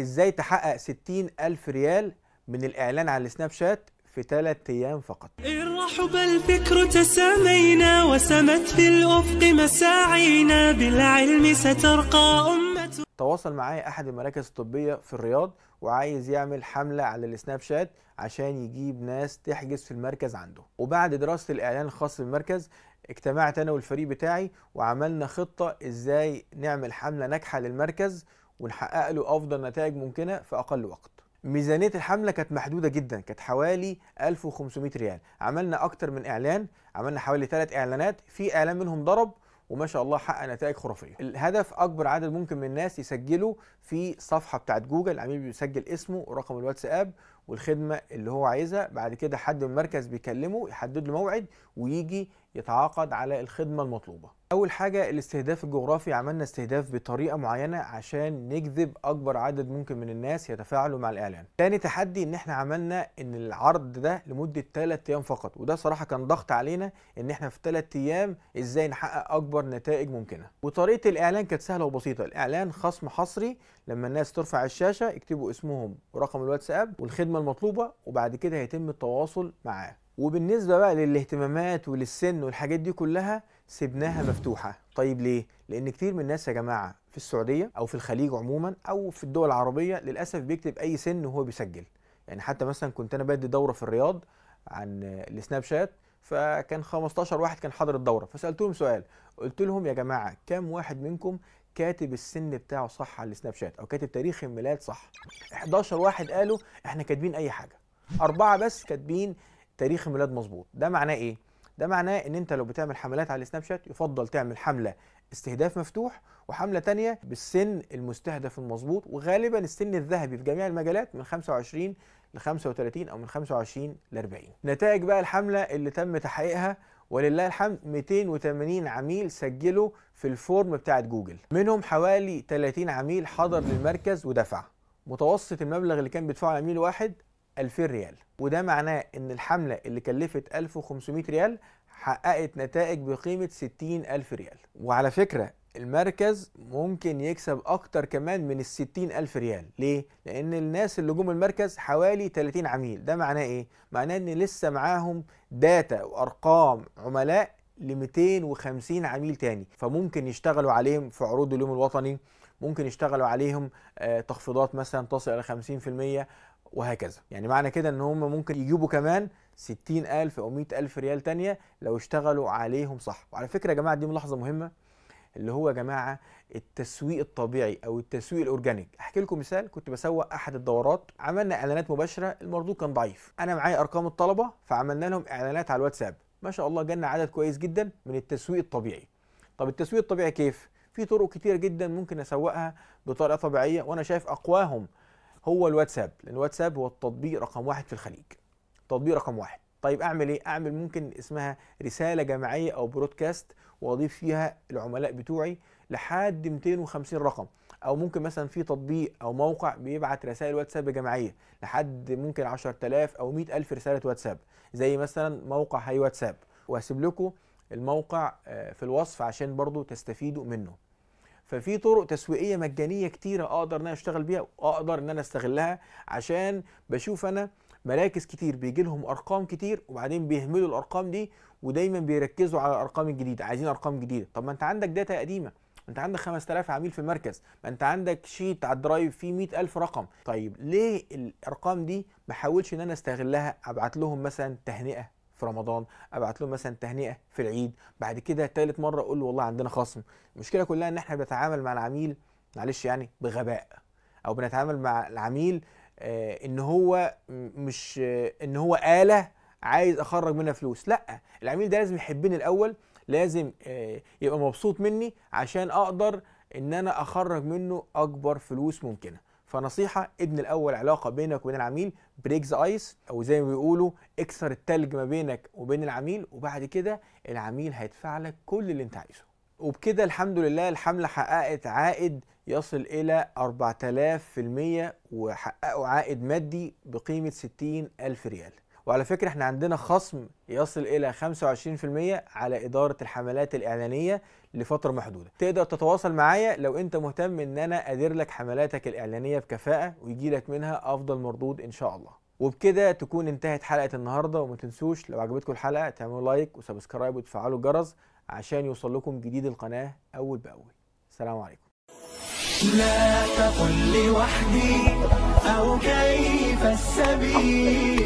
ازاي تحقق 60 ألف ريال من الإعلان على السناب شات في ثلاث أيام فقط رحب الفكر تسامينا وسمت في الأفق مساعينا بالعلم سترقى أمة تواصل معايا أحد المراكز الطبية في الرياض وعايز يعمل حملة على السناب شات عشان يجيب ناس تحجز في المركز عنده وبعد دراسة الإعلان الخاص بالمركز اجتمعت أنا والفريق بتاعي وعملنا خطة إزاي نعمل حملة ناجحة للمركز ونحقق له افضل نتائج ممكنه في اقل وقت ميزانيه الحمله كانت محدوده جدا كانت حوالي 1500 ريال عملنا اكتر من اعلان عملنا حوالي ثلاث اعلانات في اعلان منهم ضرب وما شاء الله حقق نتائج خرافيه الهدف اكبر عدد ممكن من الناس يسجلوا في صفحه بتاعه جوجل العميل بيسجل اسمه ورقم الواتساب والخدمه اللي هو عايزها بعد كده حد من المركز بيكلمه يحدد له موعد ويجي يتعاقد على الخدمه المطلوبه اول حاجه الاستهداف الجغرافي عملنا استهداف بطريقه معينه عشان نجذب اكبر عدد ممكن من الناس يتفاعلوا مع الاعلان تاني تحدي ان احنا عملنا ان العرض ده لمده 3 ايام فقط وده صراحه كان ضغط علينا ان احنا في 3 ايام ازاي نحقق اكبر نتائج ممكنه وطريقه الاعلان كانت سهله وبسيطه الاعلان خصم حصري لما الناس ترفع الشاشه يكتبوا اسمهم ورقم الواتساب والخدمه المطلوبه وبعد كده هيتم التواصل معاه وبالنسبه بقى للاهتمامات وللسن والحاجات دي كلها سيبناها مفتوحه طيب ليه لان كتير من الناس يا جماعه في السعوديه او في الخليج عموما او في الدول العربيه للاسف بيكتب اي سن وهو بيسجل يعني حتى مثلا كنت انا بدي دوره في الرياض عن السناب شات فكان 15 واحد كان حاضر الدوره فسالتهم سؤال قلت لهم يا جماعه كم واحد منكم كاتب السن بتاعه صح على السناب شات او كاتب تاريخ الميلاد صح 11 واحد قالوا احنا كاتبين اي حاجه أربعة بس كاتبين تاريخ الميلاد مظبوط ده معناه ايه ده معناه ان انت لو بتعمل حملات على سناب شات يفضل تعمل حمله استهداف مفتوح وحمله تانية بالسن المستهدف المظبوط وغالبا السن الذهبي في جميع المجالات من 25 ل 35 او من 25 ل 40 نتائج بقى الحمله اللي تم تحقيقها ولله الحمد 280 عميل سجلوا في الفورم بتاعت جوجل منهم حوالي 30 عميل حضر للمركز ودفع متوسط المبلغ اللي كان بيدفعه العميل واحد 2000 ريال وده معناه ان الحمله اللي كلفت 1500 ريال حققت نتائج بقيمه 60000 ريال وعلى فكره المركز ممكن يكسب اكتر كمان من ال الف ريال ليه لان الناس اللي جم المركز حوالي 30 عميل ده معناه ايه معناه ان لسه معاهم داتا وارقام عملاء ل 250 عميل تاني فممكن يشتغلوا عليهم في عروض اليوم الوطني ممكن يشتغلوا عليهم آه، تخفيضات مثلا تصل الى 50% وهكذا يعني معنى كده ان هم ممكن يجيبوا كمان 60000 او 100000 ريال تانية لو اشتغلوا عليهم صح وعلى فكره يا جماعه دي ملاحظه مهمه اللي هو يا جماعه التسويق الطبيعي او التسويق الاورجانيك احكي لكم مثال كنت بسوق احد الدورات عملنا اعلانات مباشره المردود كان ضعيف انا معايا ارقام الطلبه فعملنا لهم اعلانات على الواتساب ما شاء الله جالنا عدد كويس جدا من التسويق الطبيعي طب التسويق الطبيعي كيف في طرق كتير جدا ممكن اسوقها بطريقه طبيعيه وانا شايف اقواهم هو الواتساب لان الواتساب هو التطبيق رقم واحد في الخليج تطبيق رقم واحد طيب اعمل ايه اعمل ممكن اسمها رساله جماعيه او برودكاست واضيف فيها العملاء بتوعي لحد 250 رقم او ممكن مثلا في تطبيق او موقع بيبعت رسائل واتساب جماعيه لحد ممكن 10000 او 100000 رساله واتساب زي مثلا موقع هاي واتساب وهسيب لكم الموقع آه، في الوصف عشان برضو تستفيدوا منه ففي طرق تسويقيه مجانيه كتيره اقدر ان انا اشتغل بيها واقدر ان انا استغلها عشان بشوف انا مراكز كتير بيجي لهم ارقام كتير وبعدين بيهملوا الارقام دي ودايما بيركزوا على الارقام الجديده عايزين ارقام جديده طب ما انت عندك داتا قديمه انت عندك 5000 عميل في المركز ما انت عندك شيت على الدرايف فيه 100000 رقم طيب ليه الارقام دي ما احاولش ان انا استغلها ابعت لهم مثلا تهنئه في رمضان ابعت لهم مثلا تهنئه في العيد بعد كده ثالث مره اقول له والله عندنا خصم المشكله كلها ان احنا بنتعامل مع العميل معلش يعني بغباء او بنتعامل مع العميل آه، ان هو مش آه، ان هو اله عايز اخرج منها فلوس لا العميل ده لازم يحبني الاول لازم آه، يبقى مبسوط مني عشان اقدر ان انا اخرج منه اكبر فلوس ممكنه فنصيحه ابن الاول علاقه بينك وبين العميل بريك ذا ايس او زي ما بيقولوا اكسر التلج ما بينك وبين العميل وبعد كده العميل هيدفع لك كل اللي انت عايزه وبكده الحمد لله الحملة حققت عائد يصل إلى 4000% وحققوا عائد مادي بقيمة 60000 ريال وعلى فكره احنا عندنا خصم يصل الى 25% على اداره الحملات الاعلانيه لفتره محدوده تقدر تتواصل معايا لو انت مهتم ان انا ادير لك حملاتك الاعلانيه بكفاءه ويجي لك منها افضل مردود ان شاء الله وبكده تكون انتهت حلقه النهارده وما تنسوش لو عجبتكم الحلقه تعملوا لايك وسبسكرايب وتفعلوا الجرس عشان يوصل لكم جديد القناه اول باول سلام عليكم لا تقل لوحدي او كيف السبيل